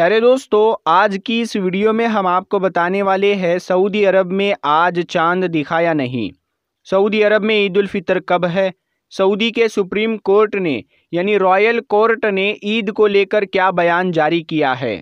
प्यारे दोस्तों आज की इस वीडियो में हम आपको बताने वाले हैं सऊदी अरब में आज चांद दिखा या नहीं सऊदी अरब में ईद फितर कब है सऊदी के सुप्रीम कोर्ट ने यानी रॉयल कोर्ट ने ईद को लेकर क्या बयान जारी किया है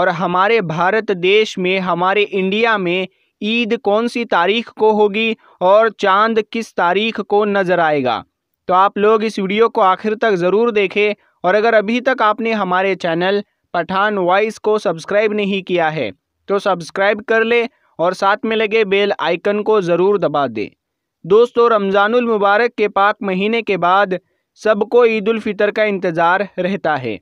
और हमारे भारत देश में हमारे इंडिया में ईद कौन सी तारीख को होगी और चांद किस तारीख को नज़र आएगा तो आप लोग इस वीडियो को आखिर तक ज़रूर देखें और अगर अभी तक आपने हमारे चैनल पठान वॉइस को सब्सक्राइब नहीं किया है तो सब्सक्राइब कर ले और साथ में लगे बेल आइकन को ज़रूर दबा दे दोस्तों रमज़ानुल मुबारक के पाक महीने के बाद सबको ईद उल फितर का इंतज़ार रहता है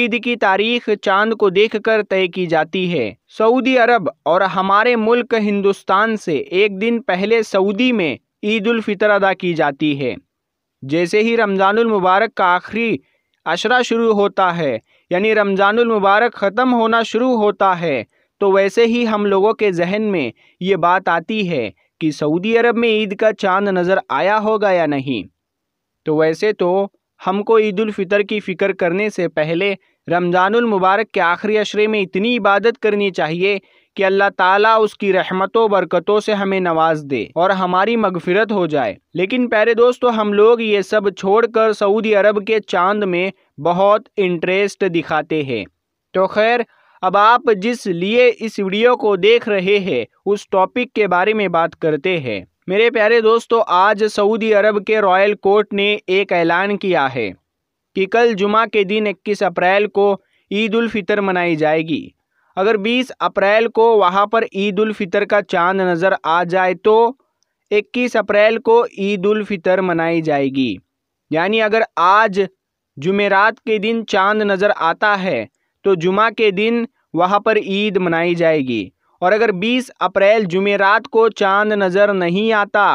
ईद की तारीख चांद को देखकर तय की जाती है सऊदी अरब और हमारे मुल्क हिंदुस्तान से एक दिन पहले सऊदी में ईद उल फितर अदा की जाती है जैसे ही रमज़ानुल मुबारक का आखिरी अशरा शुरू होता है यानी रमज़ानुल मुबारक ख़त्म होना शुरू होता है तो वैसे ही हम लोगों के जहन में ये बात आती है कि सऊदी अरब में ईद का चांद नज़र आया होगा या नहीं तो वैसे तो हमको ईदालफ़ितर की फ़िक्र करने से पहले रमज़ानुल मुबारक के आखिरी अशरे में इतनी इबादत करनी चाहिए कि अल्लाह ताला उसकी रहमतों बरकतों से हमें नवाज दे और हमारी मगफिरत हो जाए लेकिन प्यारे दोस्तों हम लोग ये सब छोड़कर सऊदी अरब के चांद में बहुत इंटरेस्ट दिखाते हैं तो खैर अब आप जिस लिए इस वीडियो को देख रहे हैं उस टॉपिक के बारे में बात करते हैं मेरे प्यारे दोस्तों आज सऊदी अरब के रॉयल कोर्ट ने एक ऐलान किया है कि कल जुमा के दिन 21 अप्रैल को ईद उल फितर मनाई जाएगी अगर 20 अप्रैल को वहाँ पर ईद उल फितर का चांद नज़र आ जाए तो 21 अप्रैल को ईद उल फितर मनाई जाएगी यानी अगर आज जुमेरात के दिन चांद नज़र आता है तो जुमा के दिन वहाँ पर ईद मनाई जाएगी और अगर 20 अप्रैल जुमेरात को चांद नज़र नहीं आता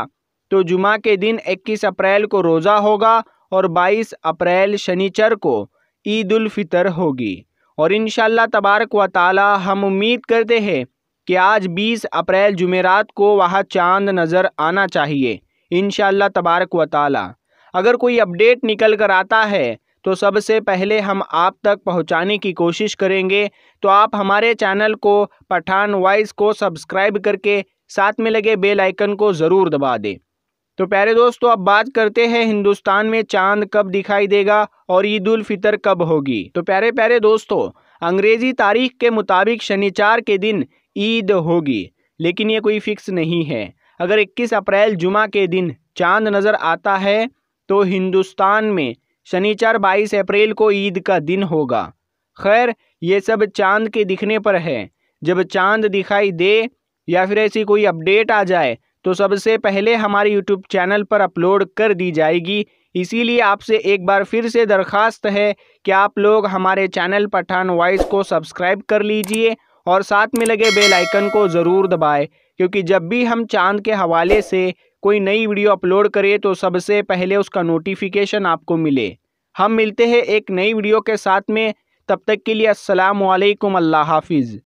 तो जुमा के दिन 21 अप्रैल को रोज़ा होगा और 22 अप्रैल शनिचर को ईद उल फितर होगी और इन तबारक व ताली हम उम्मीद करते हैं कि आज 20 अप्रैल जुमेरात को वहाँ चांद नज़र आना चाहिए इन तबारक व ताली अगर कोई अपडेट निकल कर आता है तो सबसे पहले हम आप तक पहुँचाने की कोशिश करेंगे तो आप हमारे चैनल को पठान वॉइस को सब्सक्राइब करके साथ में लगे बेल आइकन को ज़रूर दबा दें तो प्यारे दोस्तों अब बात करते हैं हिंदुस्तान में चांद कब दिखाई देगा और ईद उल फितर कब होगी तो प्यारे प्यारे दोस्तों अंग्रेजी तारीख के मुताबिक शनिचार के दिन ईद होगी लेकिन ये कोई फिक्स नहीं है अगर 21 अप्रैल जुमा के दिन चांद नज़र आता है तो हिंदुस्तान में शनिचार 22 अप्रैल को ईद का दिन होगा खैर ये सब चांद के दिखने पर है जब चांद दिखाई दे या फिर ऐसी कोई अपडेट आ जाए तो सबसे पहले हमारे यूट्यूब चैनल पर अपलोड कर दी जाएगी इसीलिए आपसे एक बार फिर से दरख्वास्त है कि आप लोग हमारे चैनल पठान वॉइस को सब्सक्राइब कर लीजिए और साथ में लगे बेल आइकन को ज़रूर दबाएं क्योंकि जब भी हम चांद के हवाले से कोई नई वीडियो अपलोड करें तो सबसे पहले उसका नोटिफिकेशन आपको मिले हम मिलते हैं एक नई वीडियो के साथ में तब तक के लिए असलकम अल्लाह हाफिज़